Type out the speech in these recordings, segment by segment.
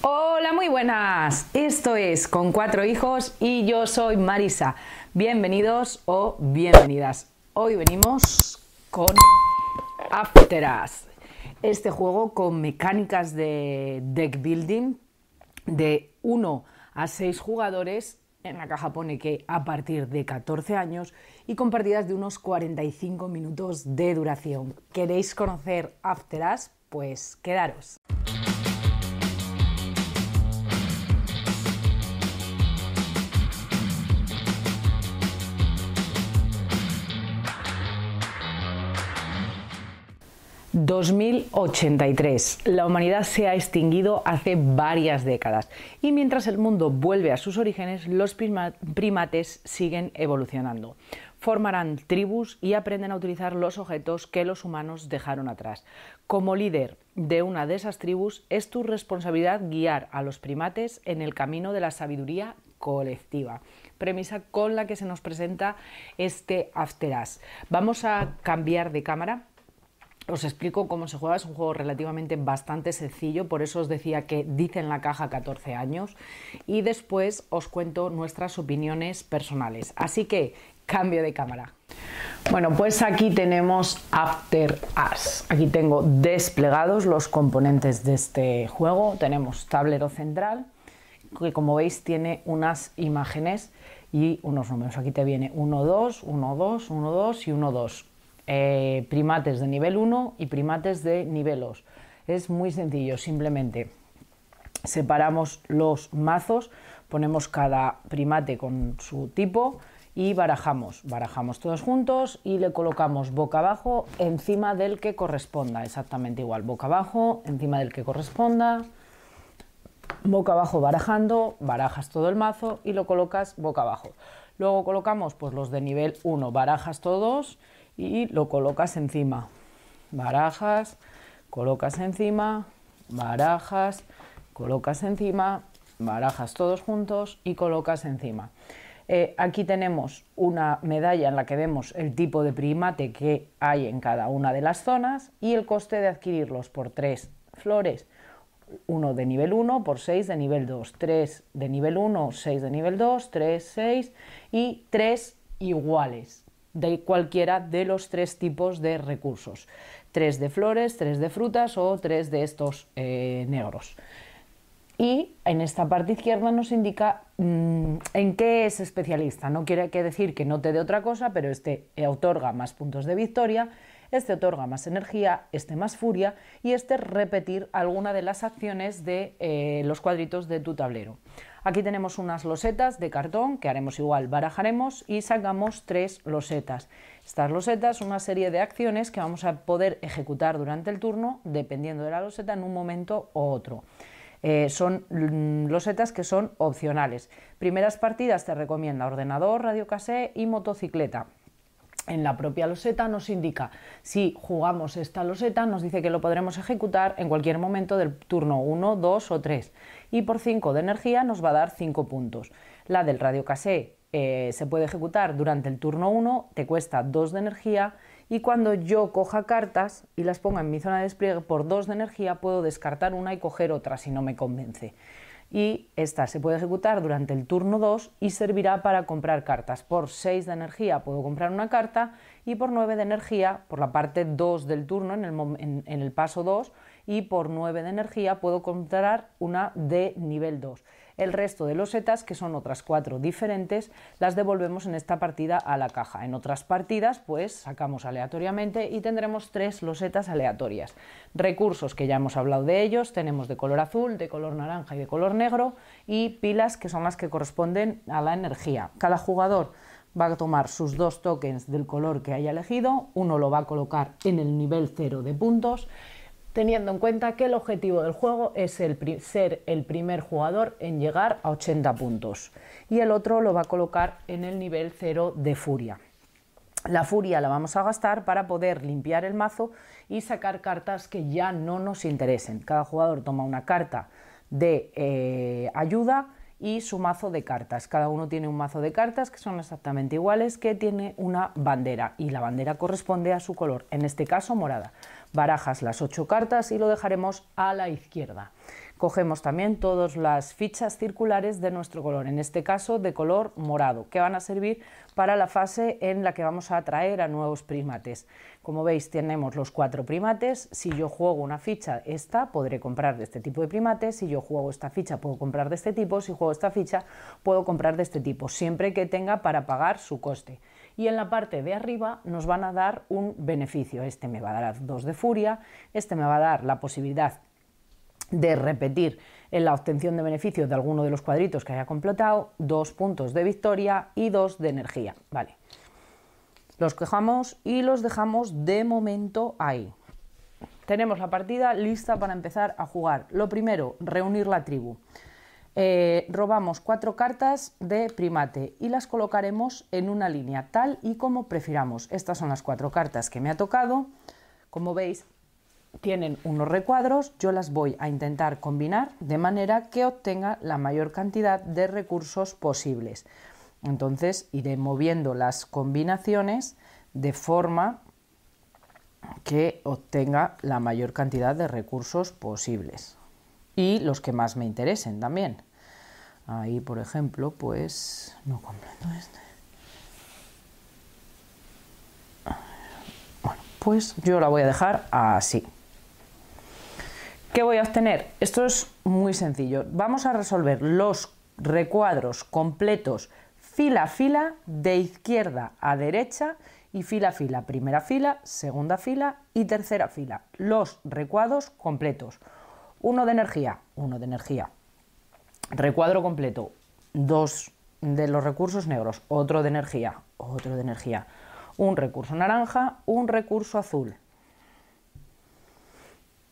Hola, muy buenas. Esto es Con cuatro hijos y yo soy Marisa. Bienvenidos o bienvenidas. Hoy venimos con After este juego con mecánicas de deck building de 1 a 6 jugadores. En la caja pone que a partir de 14 años y con partidas de unos 45 minutos de duración. ¿Queréis conocer Afteras, Pues quedaros. 2083. La humanidad se ha extinguido hace varias décadas y mientras el mundo vuelve a sus orígenes, los primates siguen evolucionando. Formarán tribus y aprenden a utilizar los objetos que los humanos dejaron atrás. Como líder de una de esas tribus, es tu responsabilidad guiar a los primates en el camino de la sabiduría colectiva premisa con la que se nos presenta este After Vamos a cambiar de cámara os explico cómo se juega, es un juego relativamente bastante sencillo, por eso os decía que dice en la caja 14 años y después os cuento nuestras opiniones personales. Así que cambio de cámara. Bueno, pues aquí tenemos After Us. Aquí tengo desplegados los componentes de este juego. Tenemos tablero central, que como veis tiene unas imágenes y unos números. Aquí te viene 1, 2, 1, 2, 1, 2 y 1, 2. Eh, primates de nivel 1 y primates de nivel 2. Es muy sencillo, simplemente separamos los mazos, ponemos cada primate con su tipo y barajamos. Barajamos todos juntos y le colocamos boca abajo encima del que corresponda, exactamente igual, boca abajo encima del que corresponda, boca abajo barajando, barajas todo el mazo y lo colocas boca abajo. Luego colocamos pues los de nivel 1, barajas todos y lo colocas encima. Barajas, colocas encima, barajas, colocas encima, barajas todos juntos y colocas encima. Eh, aquí tenemos una medalla en la que vemos el tipo de primate que hay en cada una de las zonas y el coste de adquirirlos por tres flores. Uno de nivel 1 por 6 de nivel 2, 3 de nivel 1, 6 de nivel 2, 3, 6 y 3 iguales de cualquiera de los tres tipos de recursos. Tres de flores, tres de frutas o tres de estos eh, negros. Y en esta parte izquierda nos indica mm, en qué es especialista. No quiere decir que no te dé otra cosa, pero este eh, otorga más puntos de victoria este otorga más energía, este más furia y este repetir alguna de las acciones de eh, los cuadritos de tu tablero. Aquí tenemos unas losetas de cartón que haremos igual, barajaremos y sacamos tres losetas. Estas losetas, son una serie de acciones que vamos a poder ejecutar durante el turno, dependiendo de la loseta, en un momento u otro. Eh, son mm, losetas que son opcionales. Primeras partidas te recomienda ordenador, radiocasé y motocicleta en la propia loseta nos indica si jugamos esta loseta, nos dice que lo podremos ejecutar en cualquier momento del turno 1, 2 o 3. Y por 5 de energía nos va a dar 5 puntos. La del radio casé eh, se puede ejecutar durante el turno 1, te cuesta 2 de energía y cuando yo coja cartas y las ponga en mi zona de despliegue por 2 de energía puedo descartar una y coger otra si no me convence y esta se puede ejecutar durante el turno 2 y servirá para comprar cartas. Por 6 de energía puedo comprar una carta y por 9 de energía, por la parte 2 del turno, en el, el paso 2, y por 9 de energía puedo comprar una de nivel 2. El resto de los setas, que son otras cuatro diferentes, las devolvemos en esta partida a la caja. En otras partidas, pues sacamos aleatoriamente y tendremos tres losetas aleatorias. Recursos, que ya hemos hablado de ellos, tenemos de color azul, de color naranja y de color negro, y pilas, que son las que corresponden a la energía. Cada jugador va a tomar sus dos tokens del color que haya elegido, uno lo va a colocar en el nivel cero de puntos teniendo en cuenta que el objetivo del juego es ser el primer jugador en llegar a 80 puntos y el otro lo va a colocar en el nivel 0 de furia. La furia la vamos a gastar para poder limpiar el mazo y sacar cartas que ya no nos interesen. Cada jugador toma una carta de eh, ayuda y su mazo de cartas. Cada uno tiene un mazo de cartas que son exactamente iguales, que tiene una bandera y la bandera corresponde a su color, en este caso morada. Barajas las ocho cartas y lo dejaremos a la izquierda cogemos también todas las fichas circulares de nuestro color, en este caso de color morado, que van a servir para la fase en la que vamos a atraer a nuevos primates. Como veis tenemos los cuatro primates, si yo juego una ficha esta podré comprar de este tipo de primates, si yo juego esta ficha puedo comprar de este tipo, si juego esta ficha puedo comprar de este tipo, siempre que tenga para pagar su coste y en la parte de arriba nos van a dar un beneficio. Este me va a dar dos de furia, este me va a dar la posibilidad de repetir en la obtención de beneficios de alguno de los cuadritos que haya completado, dos puntos de victoria y dos de energía. Vale. Los quejamos y los dejamos de momento ahí. Tenemos la partida lista para empezar a jugar. Lo primero, reunir la tribu. Eh, robamos cuatro cartas de primate y las colocaremos en una línea, tal y como prefiramos. Estas son las cuatro cartas que me ha tocado. Como veis, tienen unos recuadros, yo las voy a intentar combinar de manera que obtenga la mayor cantidad de recursos posibles. Entonces iré moviendo las combinaciones de forma que obtenga la mayor cantidad de recursos posibles y los que más me interesen también. Ahí, por ejemplo, pues no completo este. Bueno, pues yo la voy a dejar así. ¿Qué voy a obtener? Esto es muy sencillo. Vamos a resolver los recuadros completos fila a fila, de izquierda a derecha y fila a fila, primera fila, segunda fila y tercera fila. Los recuadros completos. Uno de energía, uno de energía. Recuadro completo, dos de los recursos negros, otro de energía, otro de energía. Un recurso naranja, un recurso azul.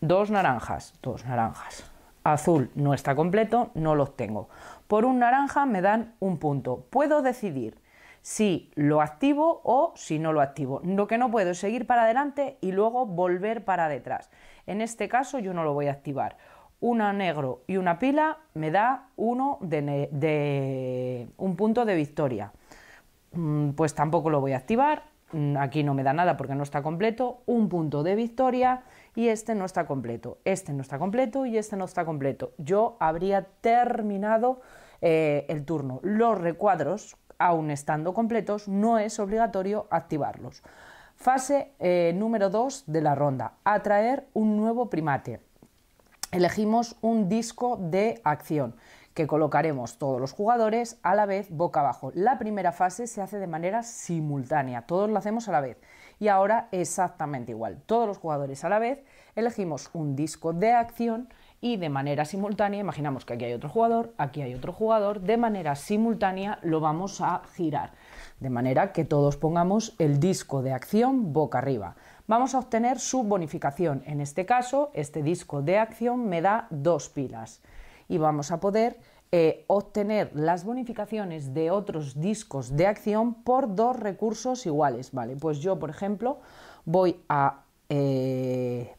Dos naranjas, dos naranjas. Azul no está completo, no los tengo. Por un naranja me dan un punto. Puedo decidir si lo activo o si no lo activo. Lo que no puedo es seguir para adelante y luego volver para detrás. En este caso yo no lo voy a activar. Una negro y una pila me da uno de un punto de victoria. Mm, pues tampoco lo voy a activar Mm, aquí no me da nada porque no está completo, un punto de victoria y este no está completo, este no está completo y este no está completo. Yo habría terminado eh, el turno. Los recuadros, aún estando completos, no es obligatorio activarlos. Fase eh, número 2 de la ronda, atraer un nuevo primate. Elegimos un disco de acción que colocaremos todos los jugadores a la vez boca abajo. La primera fase se hace de manera simultánea, todos lo hacemos a la vez. Y ahora exactamente igual, todos los jugadores a la vez, elegimos un disco de acción y de manera simultánea, imaginamos que aquí hay otro jugador, aquí hay otro jugador, de manera simultánea lo vamos a girar, de manera que todos pongamos el disco de acción boca arriba. Vamos a obtener su bonificación, en este caso este disco de acción me da dos pilas y vamos a poder eh, obtener las bonificaciones de otros discos de acción por dos recursos iguales. Vale, pues yo, por ejemplo, voy a, eh,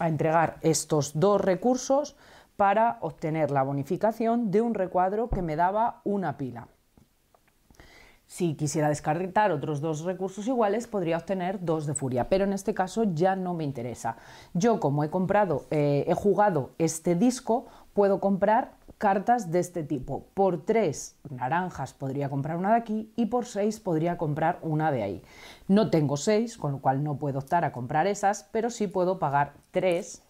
a entregar estos dos recursos para obtener la bonificación de un recuadro que me daba una pila. Si quisiera descartar otros dos recursos iguales, podría obtener dos de furia, pero en este caso ya no me interesa. Yo, como he comprado, eh, he jugado este disco, puedo comprar cartas de este tipo. Por tres naranjas podría comprar una de aquí y por seis podría comprar una de ahí. No tengo seis, con lo cual no puedo optar a comprar esas, pero sí puedo pagar tres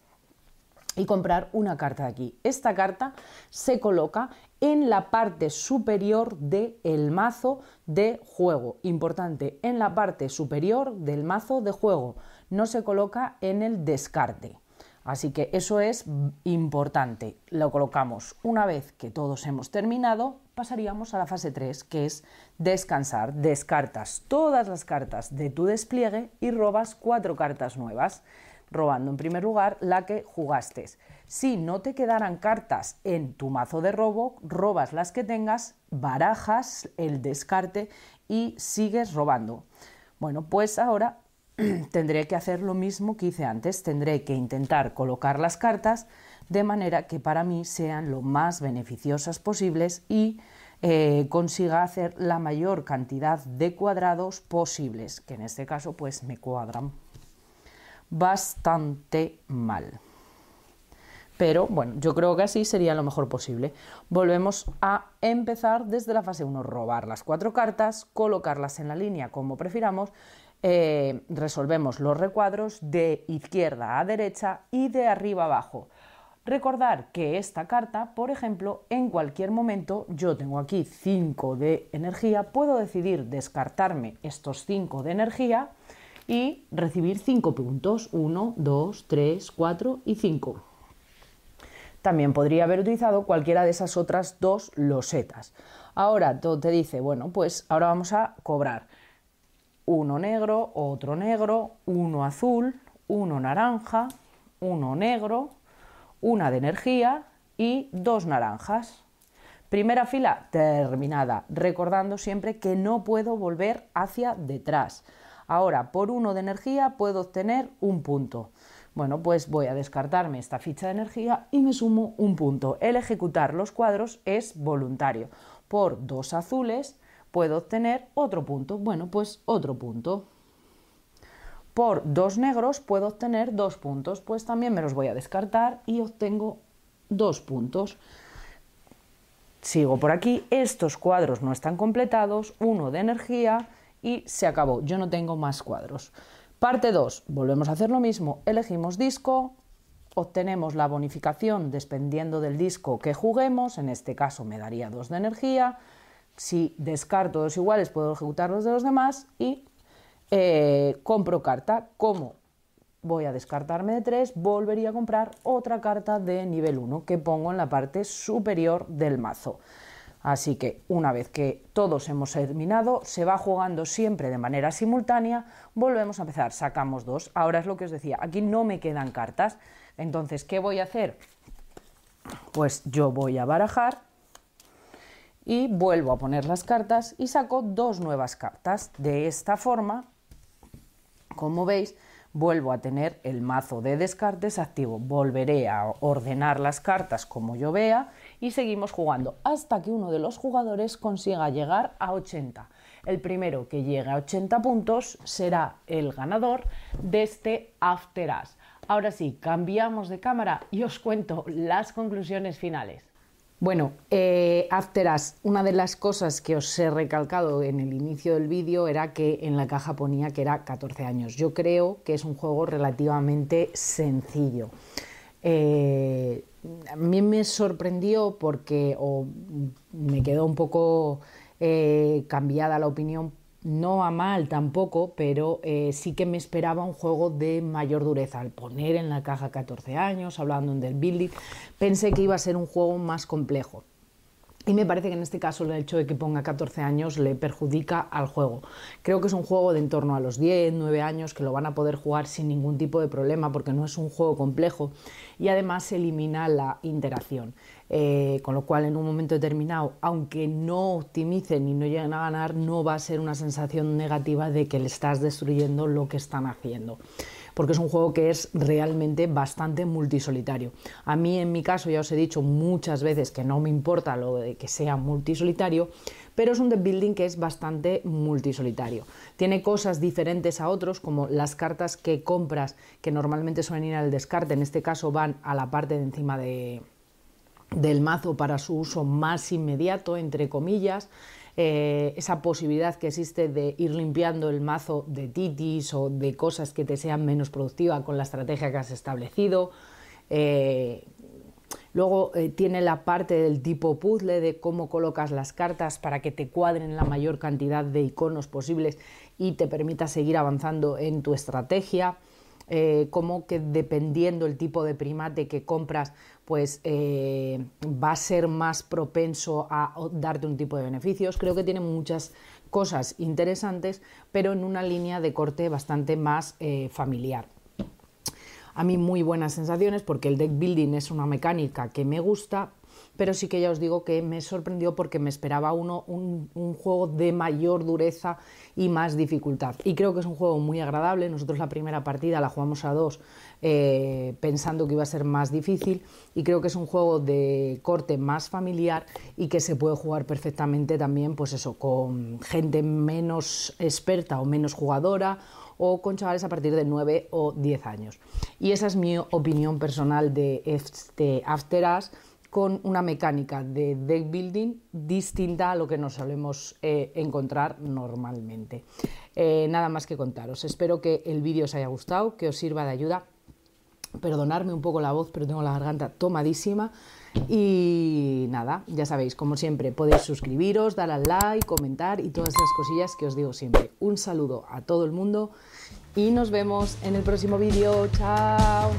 y comprar una carta de aquí. Esta carta se coloca en la parte superior del el mazo de juego. Importante, en la parte superior del mazo de juego. No se coloca en el descarte. Así que eso es importante. Lo colocamos una vez que todos hemos terminado, pasaríamos a la fase 3, que es descansar. Descartas todas las cartas de tu despliegue y robas cuatro cartas nuevas, robando en primer lugar la que jugaste. Si no te quedaran cartas en tu mazo de robo, robas las que tengas, barajas el descarte y sigues robando. Bueno, pues ahora tendré que hacer lo mismo que hice antes, tendré que intentar colocar las cartas de manera que para mí sean lo más beneficiosas posibles y eh, consiga hacer la mayor cantidad de cuadrados posibles, que en este caso pues me cuadran bastante mal. Pero bueno, yo creo que así sería lo mejor posible. Volvemos a empezar desde la fase 1, robar las cuatro cartas, colocarlas en la línea como prefiramos eh, resolvemos los recuadros de izquierda a derecha y de arriba a abajo. Recordar que esta carta, por ejemplo, en cualquier momento yo tengo aquí 5 de energía, puedo decidir descartarme estos 5 de energía y recibir 5 puntos, 1, 2, 3, 4 y 5. También podría haber utilizado cualquiera de esas otras dos losetas. Ahora te dice, bueno, pues ahora vamos a cobrar uno negro, otro negro, uno azul, uno naranja, uno negro, una de energía y dos naranjas. Primera fila terminada, recordando siempre que no puedo volver hacia detrás. Ahora, por uno de energía puedo obtener un punto. Bueno, pues voy a descartarme esta ficha de energía y me sumo un punto. El ejecutar los cuadros es voluntario. Por dos azules puedo obtener otro punto. Bueno, pues otro punto. Por dos negros puedo obtener dos puntos, pues también me los voy a descartar y obtengo dos puntos. Sigo por aquí, estos cuadros no están completados, uno de energía y se acabó, yo no tengo más cuadros. Parte 2, volvemos a hacer lo mismo, elegimos disco, obtenemos la bonificación dependiendo del disco que juguemos, en este caso me daría dos de energía, si descarto dos iguales, puedo ejecutar los de los demás y eh, compro carta. Como Voy a descartarme de tres, volvería a comprar otra carta de nivel 1 que pongo en la parte superior del mazo. Así que una vez que todos hemos terminado, se va jugando siempre de manera simultánea, volvemos a empezar, sacamos dos. Ahora es lo que os decía, aquí no me quedan cartas. Entonces, ¿qué voy a hacer? Pues yo voy a barajar y vuelvo a poner las cartas y saco dos nuevas cartas. De esta forma, como veis, vuelvo a tener el mazo de descartes activo. Volveré a ordenar las cartas como yo vea y seguimos jugando hasta que uno de los jugadores consiga llegar a 80. El primero que llegue a 80 puntos será el ganador de este After as Ahora sí, cambiamos de cámara y os cuento las conclusiones finales. Bueno, eh, After una de las cosas que os he recalcado en el inicio del vídeo era que en la caja ponía que era 14 años. Yo creo que es un juego relativamente sencillo. Eh, a mí me sorprendió porque o me quedó un poco eh, cambiada la opinión no a mal tampoco, pero eh, sí que me esperaba un juego de mayor dureza. Al poner en la caja 14 años, hablando del building, pensé que iba a ser un juego más complejo. Y me parece que en este caso el hecho de que ponga 14 años le perjudica al juego. Creo que es un juego de en torno a los 10, 9 años que lo van a poder jugar sin ningún tipo de problema porque no es un juego complejo y además elimina la interacción. Eh, con lo cual en un momento determinado, aunque no optimicen y no lleguen a ganar, no va a ser una sensación negativa de que le estás destruyendo lo que están haciendo porque es un juego que es realmente bastante multisolitario. A mí, en mi caso, ya os he dicho muchas veces que no me importa lo de que sea multisolitario, pero es un deck building que es bastante multisolitario. Tiene cosas diferentes a otros, como las cartas que compras, que normalmente suelen ir al descarte, en este caso van a la parte de encima de, del mazo para su uso más inmediato, entre comillas, eh, esa posibilidad que existe de ir limpiando el mazo de titis o de cosas que te sean menos productivas con la estrategia que has establecido. Eh, luego eh, tiene la parte del tipo puzzle, de cómo colocas las cartas para que te cuadren la mayor cantidad de iconos posibles y te permita seguir avanzando en tu estrategia. Eh, como que dependiendo el tipo de primate que compras, pues eh, va a ser más propenso a darte un tipo de beneficios. Creo que tiene muchas cosas interesantes, pero en una línea de corte bastante más eh, familiar. A mí muy buenas sensaciones porque el deck building es una mecánica que me gusta, pero sí que ya os digo que me sorprendió porque me esperaba uno, un, juego de mayor dureza y más dificultad. Y creo que es un juego muy agradable. Nosotros la primera partida la jugamos a dos eh, pensando que iba a ser más difícil y creo que es un juego de corte más familiar y que se puede jugar perfectamente también, pues eso, con gente menos experta o menos jugadora o con chavales a partir de 9 o 10 años. Y esa es mi opinión personal de este After con una mecánica de deck building distinta a lo que nos solemos eh, encontrar normalmente. Eh, nada más que contaros. Espero que el vídeo os haya gustado, que os sirva de ayuda. Perdonadme un poco la voz, pero tengo la garganta tomadísima. Y nada, ya sabéis, como siempre, podéis suscribiros, dar al like, comentar y todas esas cosillas que os digo siempre. Un saludo a todo el mundo y nos vemos en el próximo vídeo. ¡Chao!